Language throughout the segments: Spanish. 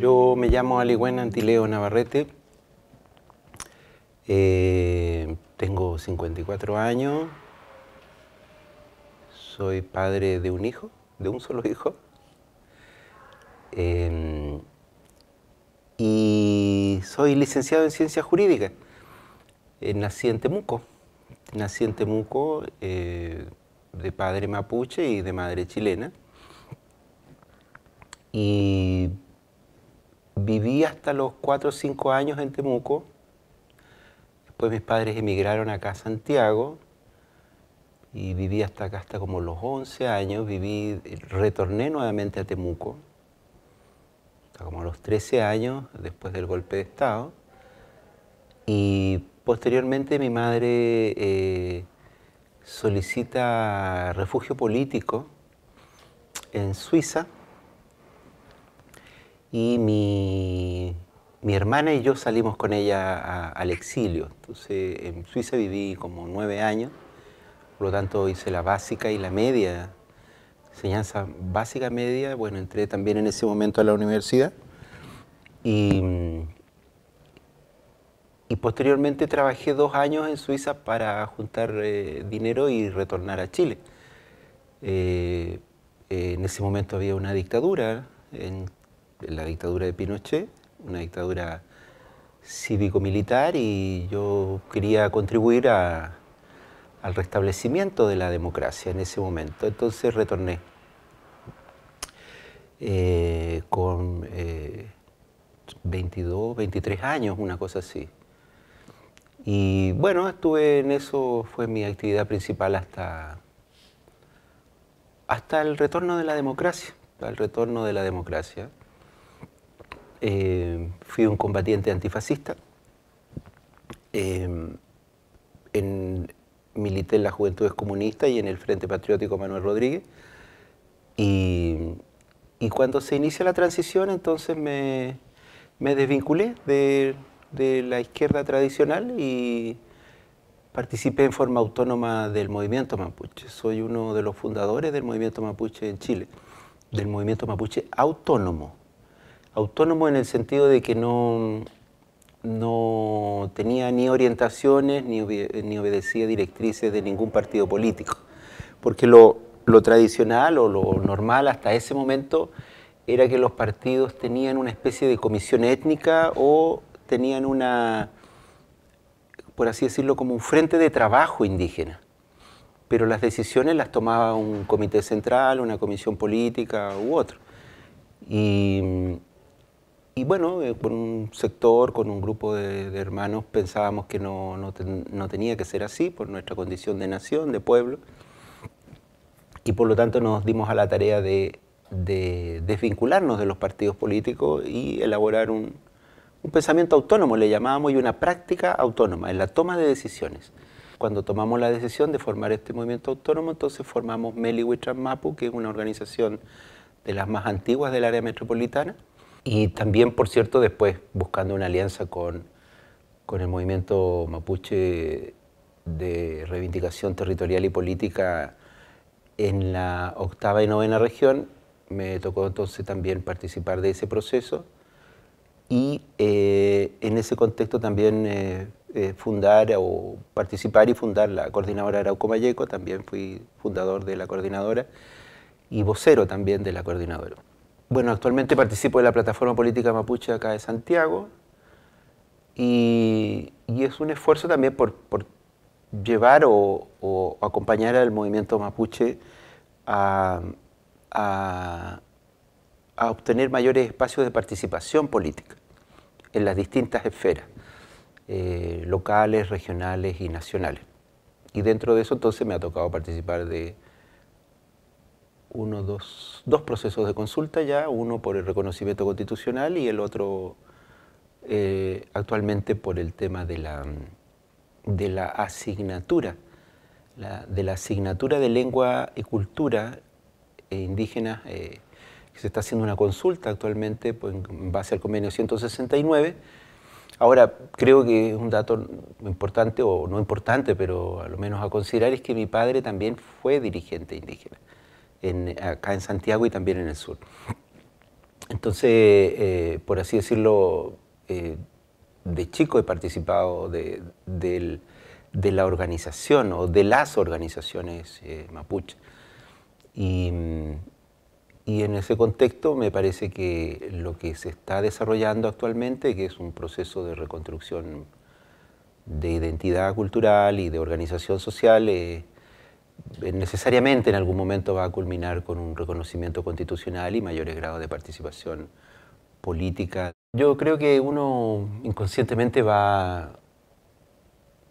Yo me llamo Aligüen Antileo Navarrete. Eh, tengo 54 años. Soy padre de un hijo, de un solo hijo. Em, y soy licenciado en Ciencias Jurídicas. Eh, nací en Temuco. Nací en Temuco eh, de padre mapuche y de madre chilena. Y Viví hasta los 4 o 5 años en Temuco. Después mis padres emigraron acá a Santiago y viví hasta acá, hasta como los 11 años. Viví, retorné nuevamente a Temuco, hasta como los 13 años después del golpe de Estado. Y posteriormente mi madre eh, solicita refugio político en Suiza y mi, hermana y yo salimos con ella al exilio. Entonces, en Suiza viví como nueve años, por lo tanto hice la básica y la media, enseñanza básica media, bueno, entré también en ese momento a la universidad y, y posteriormente trabajé dos años en Suiza para juntar eh, dinero y retornar a Chile. Eh, en ese momento había una dictadura en la dictadura de Pinochet, una dictadura cívico-militar y yo quería contribuir al restablecimiento de la democracia en ese momento. Entonces retorné eh, con 22, eh, 23 años, una cosa así. Y bueno, estuve en eso, fue mi actividad principal hasta, hasta el retorno de la democracia, al retorno de la democracia. Eh, fui un combatiente antifascista. Eh, milité en la Juventudes Comunista y en el Frente Patriótico Manuel Rodríguez. Y, cuando se inicia la transición, entonces me, desvinculé de, de, la izquierda tradicional y participé en forma autónoma del movimiento mapuche. Soy uno de los fundadores del movimiento mapuche en Chile, del movimiento mapuche autónomo. Autónomo en el sentido de que no, no tenía ni orientaciones ni, obedecía directrices de ningún partido político. Porque lo, lo tradicional o lo normal hasta ese momento era que los partidos tenían una especie de comisión étnica o tenían una, por así decirlo, como un frente de trabajo indígena. Pero las decisiones las tomaba un comité central, una comisión política u otro. Y y bueno, con eh, un sector, con un grupo de, hermanos, pensábamos que no, no, no, tenía que ser así por nuestra condición de nación, de pueblo, y por lo tanto nos dimos a la tarea de, desvincularnos de los partidos políticos y elaborar un, un pensamiento autónomo, le llamábamos, y una práctica autónoma en la toma de decisiones. Cuando tomamos la decisión de formar este movimiento autónomo, entonces formamos Meliwitran Mapu, que es una organización de las más antiguas del área metropolitana, y también, por cierto, después buscando una alianza con, el movimiento mapuche de reivindicación territorial y política en la octava y novena región, me tocó entonces también participar de ese proceso y eh, en ese contexto también eh, eh, fundar o participar y fundar la coordinadora Arauco Mayeco, también fui fundador de la coordinadora y vocero también de la coordinadora. Bueno, actualmente participo de la plataforma política mapuche acá de Santiago y, es un esfuerzo también por, llevar o, acompañar al movimiento mapuche a, obtener mayores espacios de participación política en las distintas esferas, eh, locales, regionales y nacionales. Y dentro de eso entonces me ha tocado participar de uno, dos, procesos de consulta ya, uno por el reconocimiento constitucional y el otro eh, actualmente por el tema de la, de la asignatura, de la asignatura de lengua y cultura eh, indígena. Eh, que se está haciendo una consulta actualmente pues, en base al convenio 169. Ahora, creo que es un dato importante, o no importante, pero a lo menos a considerar, es que mi padre también fue dirigente indígena acá en Santiago y también en el sur. Entonces, eh, por así decirlo, eh, de chico he participado de, la organización o de las organizaciones eh, mapuche. Y, y, en ese contexto me parece que lo que se está desarrollando actualmente, que es un proceso de reconstrucción de identidad cultural y de organización social, eh, eh, necesariamente en algún momento va a culminar con un reconocimiento constitucional y mayores grados de participación política. Yo creo que uno inconscientemente va,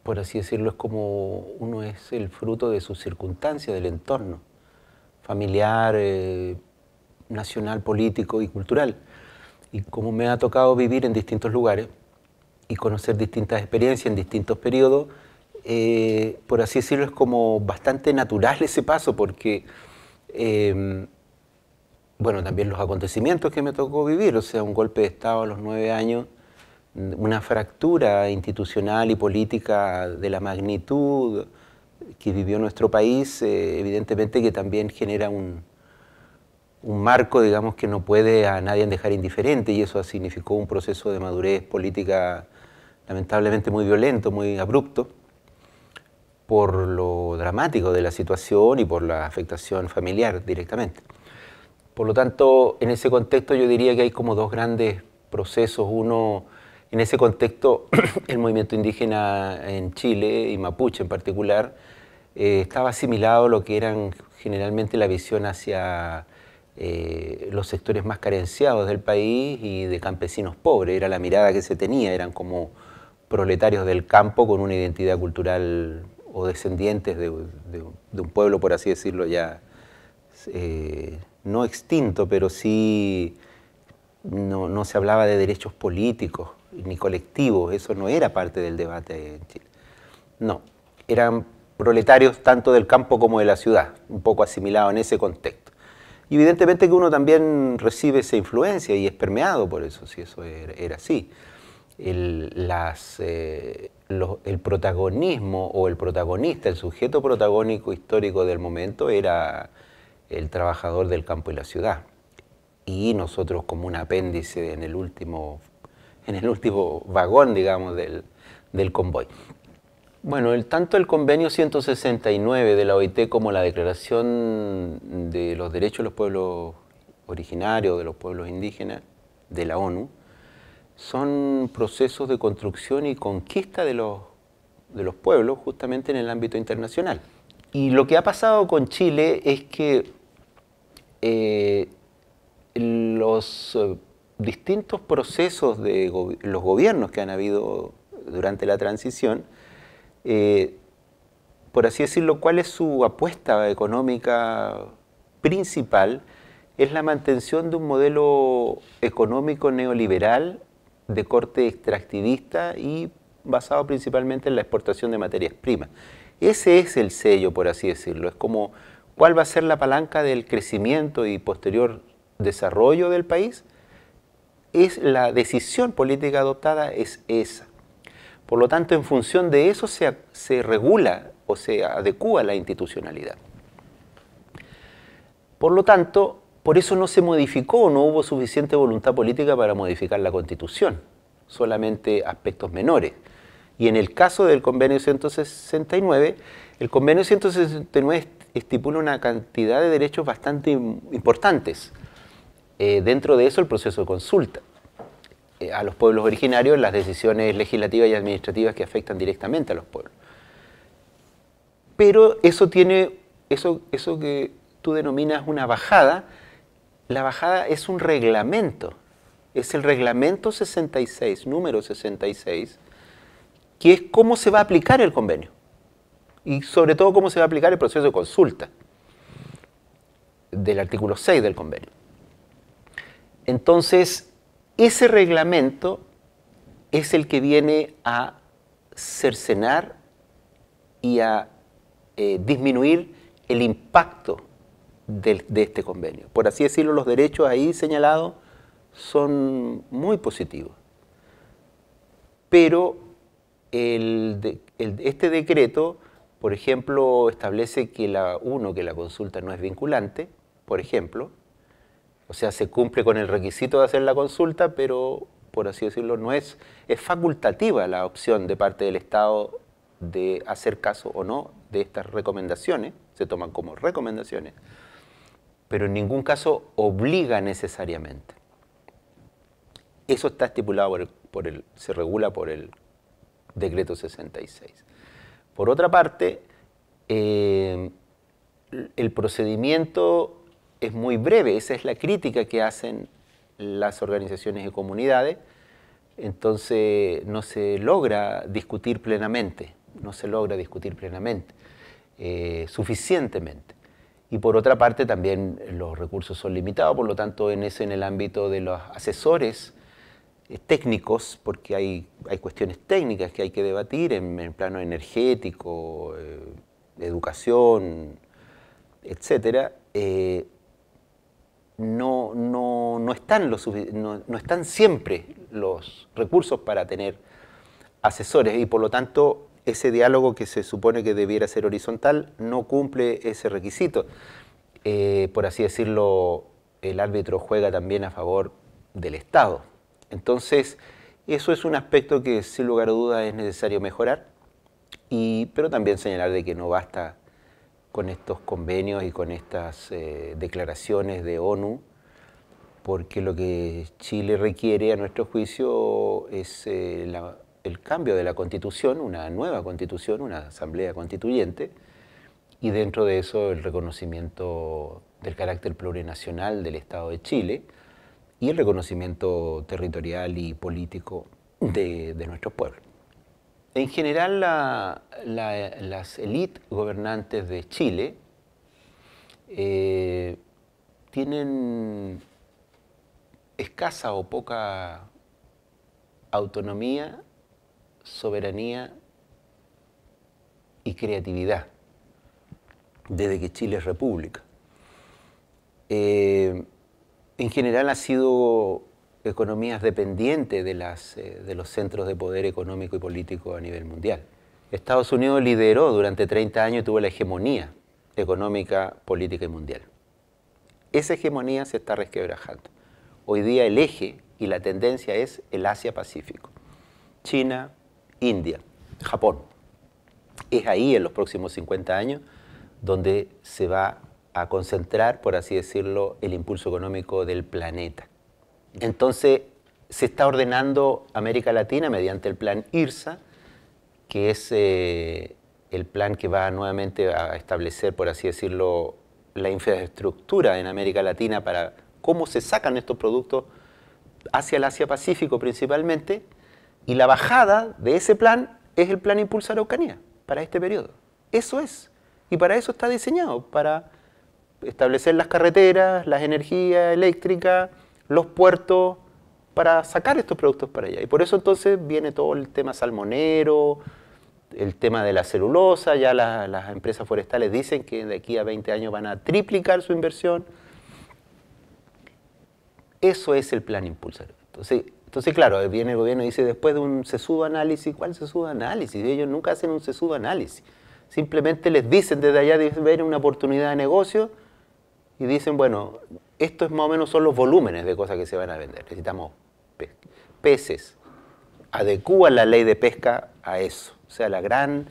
por así decirlo, es como uno es el fruto de sus circunstancia, del entorno familiar, eh, nacional, político y cultural. Y como me ha tocado vivir en distintos lugares y conocer distintas experiencias en distintos periodos, eh, por así decirlo, es como bastante natural ese paso, porque, em, bueno, también los acontecimientos que me tocó vivir, o sea, un golpe de Estado a los nueve años, una fractura institucional y política de la magnitud que vivió nuestro país, eh, evidentemente que también genera un, un marco, digamos, que no puede a nadie dejar indiferente y eso significó un proceso de madurez política lamentablemente muy violento, muy abrupto por lo dramático de la situación y por la afectación familiar directamente. Por lo tanto, en ese contexto yo diría que hay como dos grandes procesos. Uno, en ese contexto, el movimiento indígena en Chile y Mapuche en particular, eh, estaba asimilado lo que eran generalmente la visión hacia eh, los sectores más carenciados del país y de campesinos pobres. Era la mirada que se tenía, eran como proletarios del campo con una identidad cultural o descendientes de, un pueblo, por así decirlo, ya eh, no extinto, pero sí no, se hablaba de derechos políticos ni colectivos, eso no era parte del debate en Chile. No, eran proletarios tanto del campo como de la ciudad, un poco asimilado en ese contexto. evidentemente que uno también recibe esa influencia y es permeado por eso, si eso era, así. las, eh, el protagonismo o el protagonista, el sujeto protagónico histórico del momento era el trabajador del campo y la ciudad. Y nosotros como un apéndice en el último, en el último vagón, digamos, del, convoy. Bueno, el, tanto el convenio 169 de la OIT como la Declaración de los Derechos de los Pueblos Originarios, de los Pueblos Indígenas, de la ONU, son procesos de construcción y conquista de los, pueblos justamente en el ámbito internacional. Y lo que ha pasado con Chile es que eh, los eh, distintos procesos de los gobiernos que han habido durante la transición, eh, por así decirlo, cuál es su apuesta económica principal, es la mantención de un modelo económico neoliberal de corte extractivista y basado principalmente en la exportación de materias primas. Ese es el sello, por así decirlo. Es como cuál va a ser la palanca del crecimiento y posterior desarrollo del país. Es la decisión política adoptada es esa. Por lo tanto, en función de eso se, se regula o se adecúa la institucionalidad. Por lo tanto, por eso no se modificó, no hubo suficiente voluntad política para modificar la constitución, solamente aspectos menores. Y en el caso del convenio 169, el convenio 169 estipula una cantidad de derechos bastante importantes. Eh, dentro de eso el proceso de consulta eh, a los pueblos originarios, las decisiones legislativas y administrativas que afectan directamente a los pueblos. Pero eso tiene, eso, eso que tú denominas una bajada, la bajada es un reglamento, es el reglamento 66, número 66, que es cómo se va a aplicar el convenio y sobre todo cómo se va a aplicar el proceso de consulta del artículo 6 del convenio. Entonces, ese reglamento es el que viene a cercenar y a eh, disminuir el impacto de, este convenio. Por así decirlo, los derechos ahí señalados son muy positivos. Pero este decreto, por ejemplo, establece que la uno, que la consulta no es vinculante, por ejemplo, o sea, se cumple con el requisito de hacer la consulta, pero por así decirlo, no es, es facultativa la opción de parte del Estado de hacer caso o no de estas recomendaciones, se toman como recomendaciones, pero en ningún caso obliga necesariamente. Eso está estipulado por el, se regula por el decreto 66. Por otra parte, eh, el procedimiento es muy breve, esa es la crítica que hacen las organizaciones y comunidades, entonces no se logra discutir plenamente, no se logra discutir plenamente, eh, suficientemente. Y por otra parte también los recursos son limitados, por lo tanto en eso en el ámbito de los asesores eh, técnicos, porque hay, hay cuestiones técnicas que hay que debatir en, el plano energético, eh, educación, etcétera, eh, no, no, están los, no están siempre los recursos para tener asesores y por lo tanto ese diálogo que se supone que debiera ser horizontal no cumple ese requisito. Eh, por así decirlo, el árbitro juega también a favor del Estado. Entonces, eso es un aspecto que sin lugar a dudas es necesario mejorar, y, pero también señalar de que no basta con estos convenios y con estas eh, declaraciones de ONU, porque lo que Chile requiere a nuestro juicio es eh, la el cambio de la constitución, una nueva constitución, una asamblea constituyente, y dentro de eso el reconocimiento del carácter plurinacional del Estado de Chile y el reconocimiento territorial y político de, nuestro pueblo. En general, las élites gobernantes de Chile eh, tienen escasa o poca autonomía soberanía y creatividad desde que Chile es república. Eh, en general ha sido economías dependientes de, las, eh, de los centros de poder económico y político a nivel mundial. Estados Unidos lideró durante 30 años y tuvo la hegemonía económica, política y mundial. Esa hegemonía se está resquebrajando. Hoy día el eje y la tendencia es el Asia-Pacífico. China, India, Japón. Es ahí en los próximos 50 años donde se va a concentrar, por así decirlo, el impulso económico del planeta. Entonces, se está ordenando América Latina mediante el plan IRSA, que es eh, el plan que va nuevamente a establecer, por así decirlo, la infraestructura en América Latina para cómo se sacan estos productos hacia el Asia-Pacífico principalmente y la bajada de ese plan es el plan Impulsa Araucanía para este periodo. Eso es. Y para eso está diseñado, para establecer las carreteras, las energías eléctricas, los puertos, para sacar estos productos para allá. Y por eso entonces viene todo el tema salmonero, el tema de la celulosa, ya las empresas forestales dicen que de aquí a 20 años van a triplicar su inversión. Eso es el plan impulsar. Entonces, entonces, claro, viene el gobierno y dice, después de un sesudo-análisis, ¿cuál sesudo-análisis? Ellos nunca hacen un sesudo-análisis. Simplemente les dicen desde allá, ver una oportunidad de negocio y dicen, bueno, estos más o menos son los volúmenes de cosas que se van a vender. Necesitamos peces. Adecúan la ley de pesca a eso. O sea, la gran,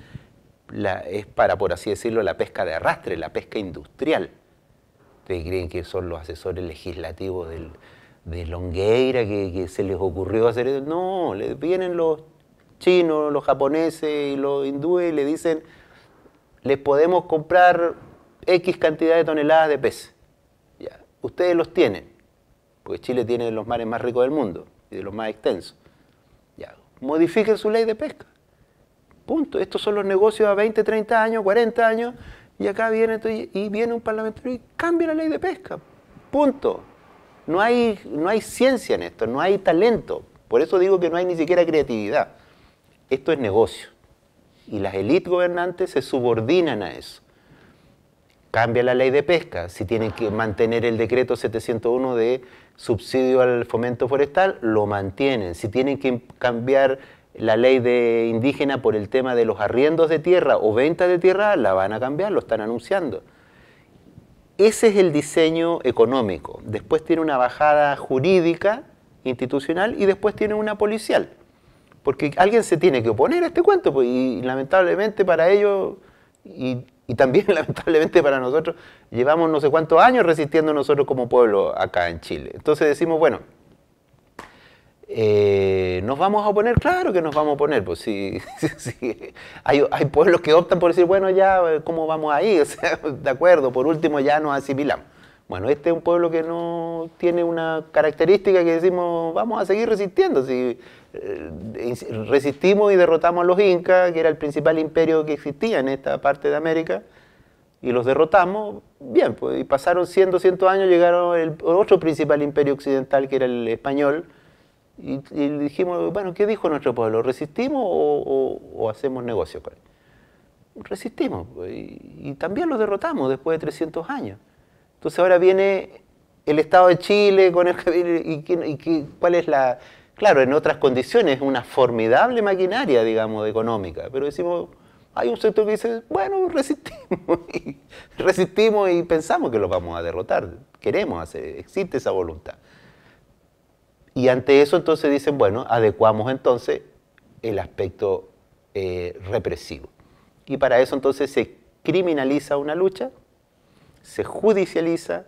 es para, por así decirlo, la pesca de arrastre, la pesca industrial. ¿Ustedes creen que son los asesores legislativos del, de Longueira que, se les ocurrió hacer eso. No, le vienen los chinos, los japoneses y los hindúes y le dicen, les podemos comprar X cantidad de toneladas de peces. Ya. Ustedes los tienen, porque Chile tiene los mares más ricos del mundo y de los más extensos. Ya. Modifiquen su ley de pesca. Punto. Estos son los negocios a 20, 30 años, 40 años, y acá viene, y viene un parlamentario y cambia la ley de pesca. Punto. No hay, no hay ciencia en esto, no hay talento. Por eso digo que no hay ni siquiera creatividad. Esto es negocio. Y las élites gobernantes se subordinan a eso. Cambia la ley de pesca. Si tienen que mantener el decreto 701 de subsidio al fomento forestal, lo mantienen. Si tienen que cambiar la ley de indígena por el tema de los arriendos de tierra o venta de tierra, la van a cambiar, lo están anunciando. Ese es el diseño económico. Después tiene una bajada jurídica, institucional, y después tiene una policial. Porque alguien se tiene que oponer a este cuento, pues, y lamentablemente para ellos, y, y, también lamentablemente para nosotros, llevamos no sé cuántos años resistiendo nosotros como pueblo acá en Chile. Entonces decimos, bueno, eh, nos vamos a oponer, claro que nos vamos a oponer, pues sí, Hay, hay, pueblos que optan por decir, bueno, ya, ¿cómo vamos ahí? O sea, de acuerdo, por último ya nos asimilamos. Bueno, este es un pueblo que no tiene una característica que decimos, vamos a seguir resistiendo. Si eh, resistimos y derrotamos a los incas, que era el principal imperio que existía en esta parte de América, y los derrotamos, bien, pues, y pasaron 100, 200 años, llegaron el otro principal imperio occidental, que era el español, y, dijimos, bueno, ¿qué dijo nuestro pueblo? ¿Resistimos o, hacemos negocio con él? Resistimos pues, y, también lo derrotamos después de 300 años. Entonces ahora viene el Estado de Chile con el y, y cuál es la... Claro, en otras condiciones una formidable maquinaria, digamos, económica, pero decimos, hay un sector que dice, bueno, resistimos, resistimos y pensamos que lo vamos a derrotar, queremos hacer, existe esa voluntad. Y ante eso entonces dicen, bueno, adecuamos entonces el aspecto eh, represivo. Y para eso entonces se criminaliza una lucha, se judicializa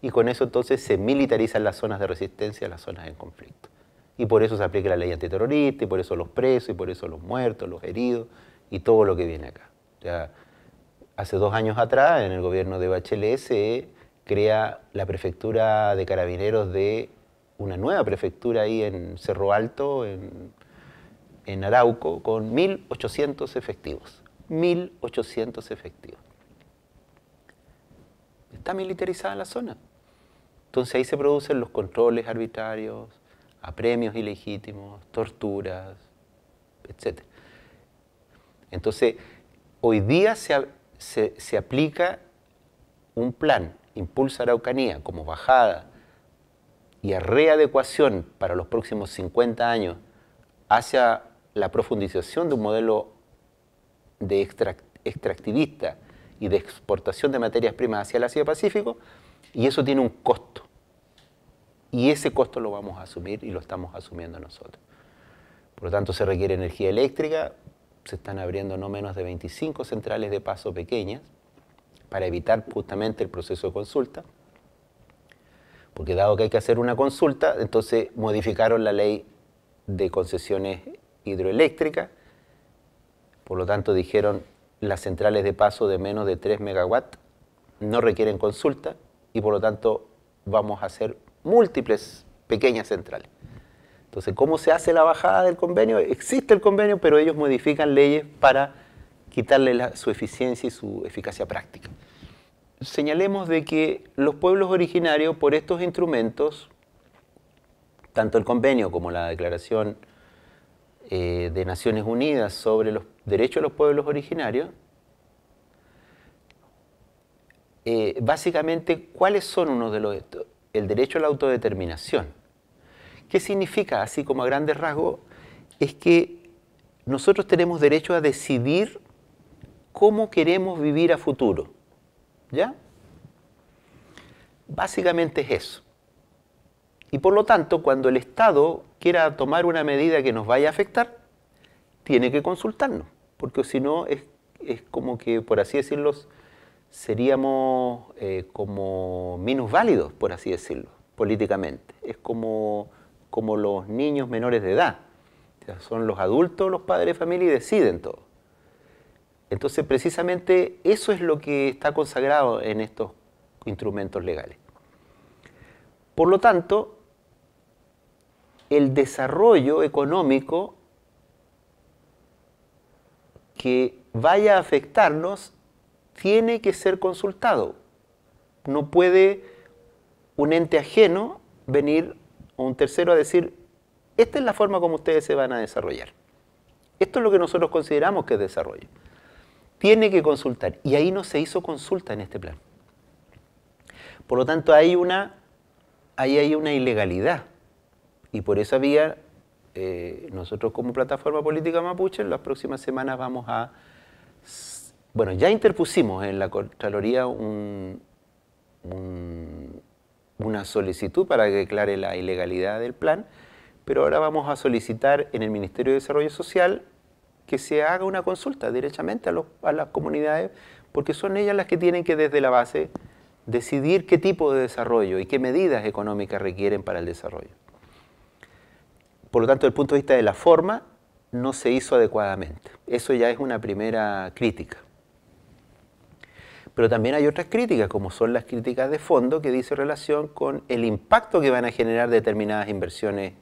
y con eso entonces se militarizan las zonas de resistencia, las zonas en conflicto. Y por eso se aplica la ley antiterrorista, y por eso los presos, y por eso los muertos, los heridos, y todo lo que viene acá. hace dos años atrás, en el gobierno de Bachelet, se crea la prefectura de carabineros de una nueva prefectura ahí en Cerro Alto, en, Arauco, con 1.800 efectivos. 1.800 efectivos. Está militarizada la zona. Entonces ahí se producen los controles arbitrarios, apremios ilegítimos, torturas, etc. Entonces, hoy día se, se aplica un plan, Impulsa Araucanía, como bajada y a readecuación para los próximos 50 años hacia la profundización de un modelo de extractivista y de exportación de materias primas hacia el Asia Pacífico, y eso tiene un costo. Y ese costo lo vamos a asumir y lo estamos asumiendo nosotros. Por lo tanto, se requiere energía eléctrica, se están abriendo no menos de 25 centrales de paso pequeñas para evitar justamente el proceso de consulta porque dado que hay que hacer una consulta, entonces modificaron la ley de concesiones hidroeléctricas, por lo tanto dijeron las centrales de paso de menos de 3 megawatts no requieren consulta y por lo tanto vamos a hacer múltiples pequeñas centrales. Entonces, ¿cómo se hace la bajada del convenio? Existe el convenio, pero ellos modifican leyes para quitarle su eficiencia y su eficacia práctica señalemos de que los pueblos originarios por estos instrumentos, tanto el convenio como la Declaración eh, de Naciones Unidas sobre los derechos de los pueblos originarios, eh, básicamente, ¿cuáles son uno de los El derecho a la autodeterminación. ¿Qué significa, así como a grandes rasgos? Es que nosotros tenemos derecho a decidir cómo queremos vivir a futuro. ¿Ya? Básicamente es eso. Y por lo tanto, cuando el Estado quiera tomar una medida que nos vaya a afectar, tiene que consultarnos, porque si no es, como que, por así decirlo, seríamos eh, como como válidos, por así decirlo, políticamente. Es como, como los niños menores de edad. son los adultos los padres de familia y deciden todo. Entonces, precisamente eso es lo que está consagrado en estos instrumentos legales. Por lo tanto, el desarrollo económico que vaya a afectarnos tiene que ser consultado. No puede un ente ajeno venir o un tercero a decir, esta es la forma como ustedes se van a desarrollar. Esto es lo que nosotros consideramos que es desarrollo tiene que consultar. Y ahí no se hizo consulta en este plan. Por lo tanto, hay una, ahí hay una ilegalidad. Y por esa vía, eh, nosotros como plataforma política mapuche, en las próximas semanas vamos a... Bueno, ya interpusimos en la Contraloría una solicitud para que declare la ilegalidad del plan, pero ahora vamos a solicitar en el Ministerio de Desarrollo Social que se haga una consulta directamente a, las comunidades, porque son ellas las que tienen que desde la base decidir qué tipo de desarrollo y qué medidas económicas requieren para el desarrollo. Por lo tanto, desde el punto de vista de la forma, no se hizo adecuadamente. Eso ya es una primera crítica. Pero también hay otras críticas, como son las críticas de fondo, que dice relación con el impacto que van a generar determinadas inversiones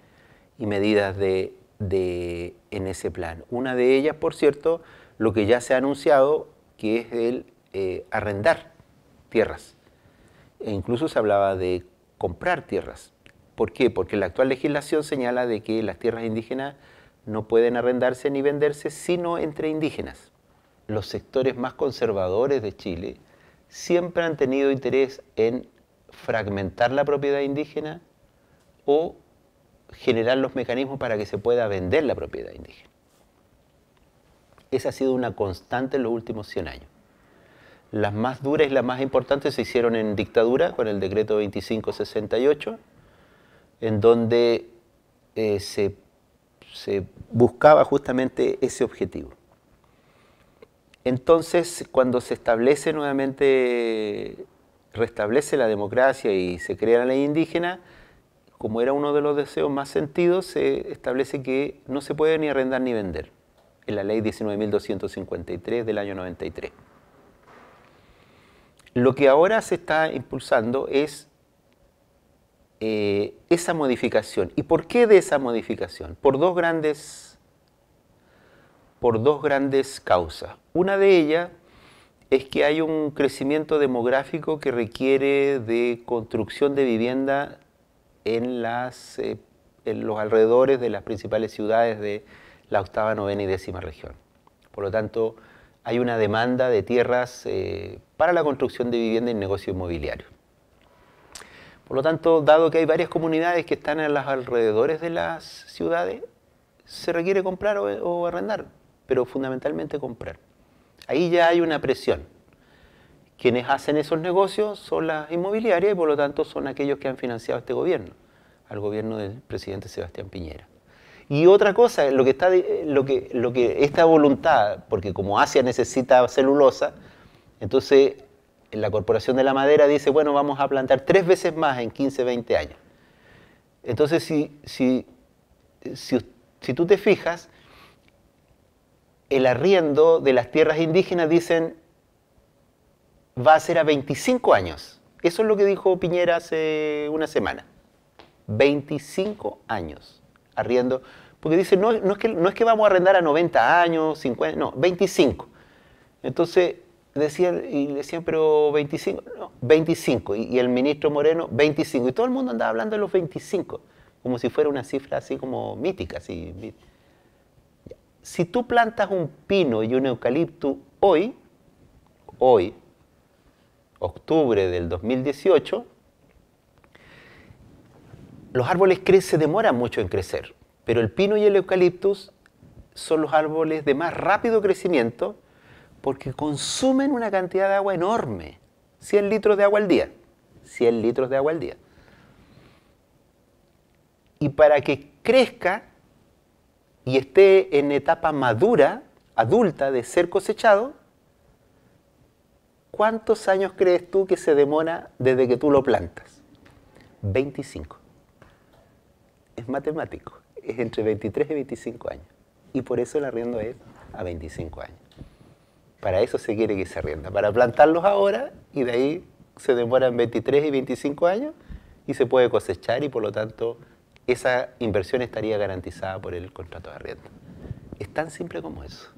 y medidas de en ese plan. Una de ellas, por cierto, lo que ya se ha anunciado, que es el eh, arrendar tierras. E incluso se hablaba de comprar tierras. ¿Por qué? Porque la actual legislación señala de que las tierras indígenas no pueden arrendarse ni venderse sino entre indígenas. Los sectores más conservadores de Chile siempre han tenido interés en fragmentar la propiedad indígena o generar los mecanismos para que se pueda vender la propiedad indígena. Esa ha sido una constante en los últimos 100 años. Las más duras y las más importantes se hicieron en dictadura con el decreto 2568, en donde eh, se buscaba justamente ese objetivo. Entonces, cuando se establece nuevamente, restablece la democracia y se crea la ley indígena, como era uno de los deseos más sentidos, se establece que no se puede ni arrendar ni vender, en la ley 19.253 del año 93. Lo que ahora se está impulsando es eh, esa modificación. ¿Y por qué de esa modificación? Por dos grandes, por dos grandes causas. Una de ellas es que hay un crecimiento demográfico que requiere de construcción de vivienda eh, en, los alrededores de las principales ciudades de la octava, novena y décima región. Por lo tanto, hay una demanda de tierras eh, para la construcción de vivienda y negocio inmobiliario. Por lo tanto, dado que hay varias comunidades que están en los alrededores de las ciudades, se requiere comprar o arrendar, pero fundamentalmente comprar. Ahí ya hay una presión. Quienes hacen esos negocios son las inmobiliarias y por lo tanto son aquellos que han financiado este gobierno, al gobierno del presidente Sebastián Piñera. Y otra cosa, lo que está, lo que, lo que esta voluntad, porque como Asia necesita celulosa, entonces la Corporación de la Madera dice, bueno, vamos a plantar tres veces más en 15, 20 años. Entonces, si, si, si tú te fijas, el arriendo de las tierras indígenas, dicen, va a ser a 25 años. Eso es lo que dijo Piñera hace una semana. 25 años arriendo. Porque dice, no, es que, no es que vamos a arrendar a 90 años, 50, no, 25. Entonces, decía y decía pero 25, no, 25. Y, el ministro Moreno, 25. Y todo el mundo andaba hablando de los 25, como si fuera una cifra así como mítica. Si tú plantas un pino y un eucalipto hoy, hoy, octubre del 2018, los árboles se demoran mucho en crecer, pero el pino y el eucaliptus son los árboles de más rápido crecimiento porque consumen una cantidad de agua enorme, 100 litros de agua al día, 100 litros de agua al día. Y para que crezca y esté en etapa madura, adulta, de ser cosechado, ¿Cuántos años crees tú que se demora desde que tú lo plantas? 25. Es matemático, es entre 23 y 25 años. Y por eso el arriendo es a 25 años. Para eso se quiere que se arrienda, para plantarlos ahora y de ahí se demoran 23 y 25 años y se puede cosechar y por lo tanto esa inversión estaría garantizada por el contrato de arriendo. Es tan simple como eso.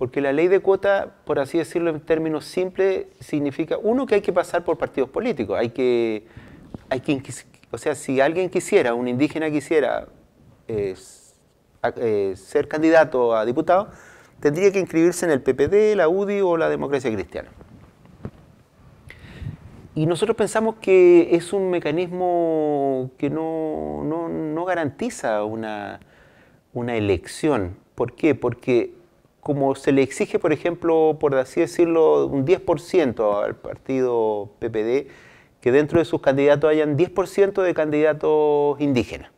Porque la ley de cuota, por así decirlo en términos simples, significa, uno, que hay que pasar por partidos políticos, hay que, hay que o sea, si alguien quisiera, un indígena quisiera eh, eh, ser candidato a diputado, tendría que inscribirse en el PPD, la UDI o la democracia cristiana. Y nosotros pensamos que es un mecanismo que no, garantiza una, una elección. ¿Por qué? Porque como se le exige, por ejemplo, por así decirlo, un 10% al partido PPD, que dentro de sus candidatos hayan 10% de candidatos indígenas.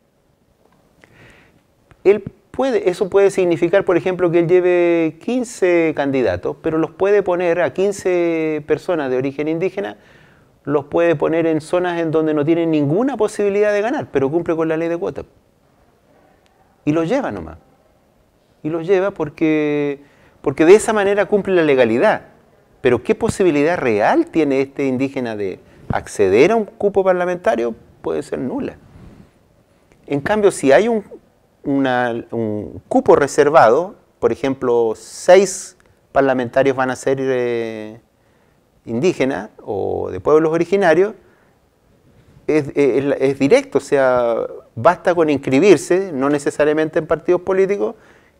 Él puede, eso puede significar, por ejemplo, que él lleve 15 candidatos, pero los puede poner a 15 personas de origen indígena, los puede poner en zonas en donde no tienen ninguna posibilidad de ganar, pero cumple con la ley de cuota. Y los lleva nomás y los lleva porque, porque de esa manera cumple la legalidad. Pero ¿qué posibilidad real tiene este indígena de acceder a un cupo parlamentario? Puede ser nula. En cambio, si hay un, cupo reservado, por ejemplo, seis parlamentarios van a ser eh, indígenas o de pueblos originarios, eh, es, directo, o sea, basta con inscribirse, no necesariamente en partidos políticos,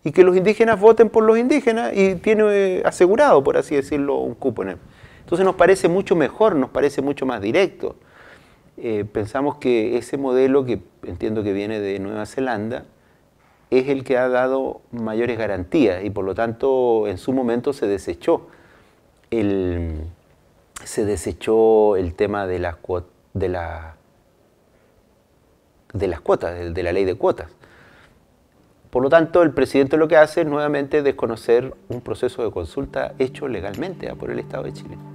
y que los indígenas voten por los indígenas y tiene eh, asegurado, por así decirlo, un cupo Entonces nos parece mucho mejor, nos parece mucho más directo. Eh, pensamos que ese modelo, que entiendo que viene de Nueva Zelanda, es el que ha dado mayores garantías y por lo tanto en su momento se desechó el, se desechó el tema de las, de, la, de las cuotas, de la ley de cuotas por lo tanto, el presidente lo que hace es nuevamente desconocer un proceso de consulta hecho legalmente por el Estado de Chile.